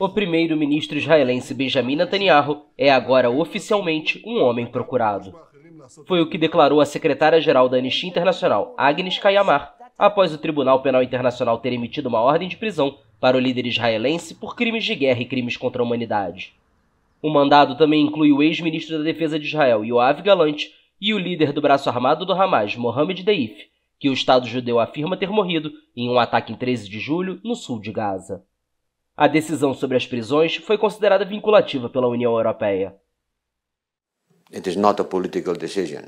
O primeiro-ministro israelense Benjamin Netanyahu é agora oficialmente um homem procurado. Foi o que declarou a secretária-geral da Anistia Internacional, Agnes Kayamar, após o Tribunal Penal Internacional ter emitido uma ordem de prisão para o líder israelense por crimes de guerra e crimes contra a humanidade. O mandado também inclui o ex-ministro da Defesa de Israel, Yoav Galant, e o líder do braço armado do Hamas, Mohamed Deif, que o Estado judeu afirma ter morrido em um ataque em 13 de julho no sul de Gaza. A decisão sobre as prisões foi considerada vinculativa pela União Europeia. It is not a political decision.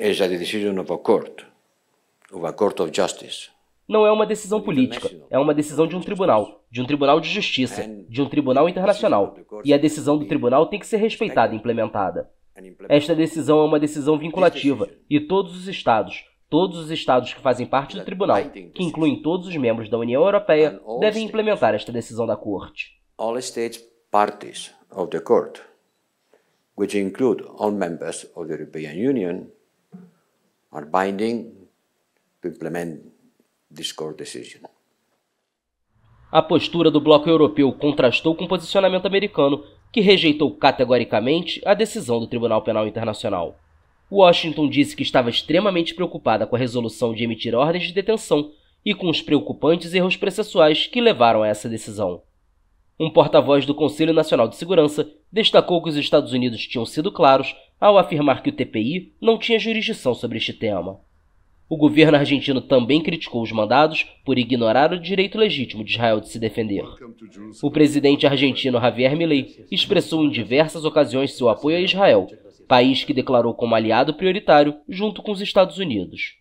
It's a decision of a court, of a court of justice. Não é uma decisão política, é uma decisão de um tribunal, de um tribunal de justiça, de um tribunal internacional. E a decisão do tribunal tem que ser respeitada e implementada. Esta decisão é uma decisão vinculativa e todos os estados, Todos os estados que fazem parte do tribunal, que incluem todos os membros da União Europeia, devem implementar esta decisão da Corte. All states parties of the court, which include all members of the European Union, are binding to implement this court decision. A postura do bloco europeu contrastou com o posicionamento americano, que rejeitou categoricamente a decisão do Tribunal Penal Internacional. Washington disse que estava extremamente preocupada com a resolução de emitir ordens de detenção e com os preocupantes erros processuais que levaram a essa decisão. Um porta-voz do Conselho Nacional de Segurança destacou que os Estados Unidos tinham sido claros ao afirmar que o TPI não tinha jurisdição sobre este tema. O governo argentino também criticou os mandados por ignorar o direito legítimo de Israel de se defender. O presidente argentino Javier Milei expressou em diversas ocasiões seu apoio a Israel país que declarou como aliado prioritário junto com os Estados Unidos.